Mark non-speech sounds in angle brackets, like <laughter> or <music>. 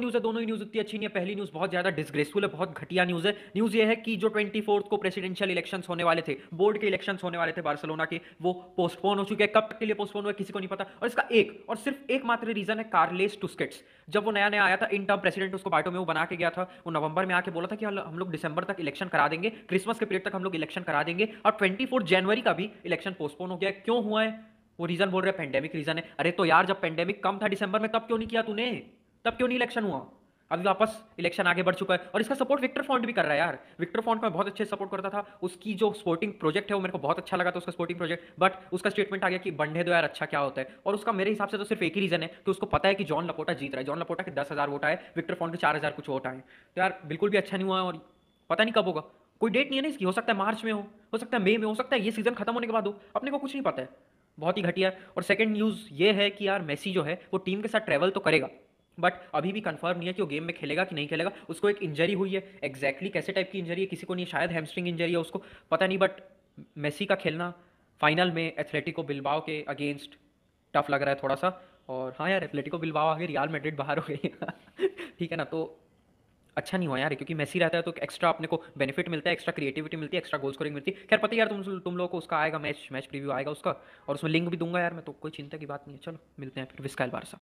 news है दोनों ही news इतनी अच्छी नहीं है पहली न्यूज़ बहुत ज़्यादा डिस्ग्रेसफुल है बहुत घटिया न्यूज़ है न्यूज़ ये है कि जो ट्वेंटी को प्रेसिडेंशियल इलेक्शन होने वाले थे बोर्ड के इलेक्शन होने वाले थे बार्सलोना के वो पोस्टपोन हो चुके हैं कब तक के लिए पोस्टपोन हुआ किसी को नहीं पता और इसका एक और सिर्फ एक मात्र रीज़न है कार्लेस टूस्केट्स जब वो नया नया आया था इन टर्म प्रेसिडेंट उसको बाटो में वो बना के गया था वो नवंबर में आके बोला था कि हम लोग दिसंबर तक इलेक्शन करा देंगे क्रिसमस के पीरियड तक हम लोग इलेक्शन करा देंगे और ट्वेंटी जनवरी का भी इलेक्शन पोस्टपोन हो गया क्यों हुआ है वो रीज़न बोल रहे हैं पेंडेमिक रीज़न है अरे तो यार जब पेंडेमिक कम था दिसंबर में तब क्यों नहीं किया तूने तब क्यों नहीं इलेक्शन हुआ अभी तो वापस इलेक्शन आगे बढ़ चुका है और इसका सपोर्ट विक्टर फॉन्ट भी कर रहा है यार विक्टर फॉन्ट में बहुत अच्छे सपोर्ट करता था उसकी जो स्पोर्टिंग प्रोजेक्ट है वो मेरे को बहुत अच्छा लगा था उसका स्पोर्टिंग प्रोजेक्ट बट उसका स्टेटमेंट आ गया कि बंडे दो यार अच्छा क्या होता है और उसका मेरे हिसाब से तो सिर्फ एक ही रीजन है कि उसको पता है कि जॉन लपोटा जीत रहा है जॉन लपोटा के दस हज़ार वोट आए विक्टर फॉन्ट के चार हज़ार कुछ वोट आए तो यार बिल्कुल भी अच्छा नहीं हुआ और पता नहीं कब होगा कोई डेट नहीं है ना इसकी हो सकता है मार्च में हो हो सकता है मई में हो सकता है ये सीजन खत्म होने के बाद हो अपने को कुछ नहीं पता है बहुत ही घटिया है और सेकंड न्यूज़ ये है कि यार मेसी जो है वो टीम के साथ ट्रैवल तो करेगा बट अभी भी कंफर्म नहीं है कि वो गेम में खेलेगा कि नहीं खेलेगा उसको एक इंजरी हुई है एग्जैक्टली exactly कैसे टाइप की इंजरी है किसी को नहीं शायद हैमस्ट्रिंग इंजरी है उसको पता नहीं बट मेसी का खेलना फाइनल में एथलेटिको बिलवाओ के अगेंस्ट टफ लग रहा है थोड़ा सा और हाँ यार एथलेटिको बिल्बाओ आगे रियाल मेड्रिड बाहर हो गई <laughs> ठीक है ना तो अच्छा नहीं हुआ यार क्योंकि मेसी रहता है तो एक्स्ट्रा अपने को बेनिफिट मिलता है एक्स्ट्रा क्रिएटिविटी मिलती है एक्स्ट्रा गोल स्कोरिंग मिलती है खैर पता यार तुम तुम लोगों को उसका आएगा मैच मैच प्रीव्यू आएगा उसका और उसमें लिंक भी दूंगा यार मैं तो कोई चिंता की बात नहीं है चलो मिलते हैं फिर विस्काइल सा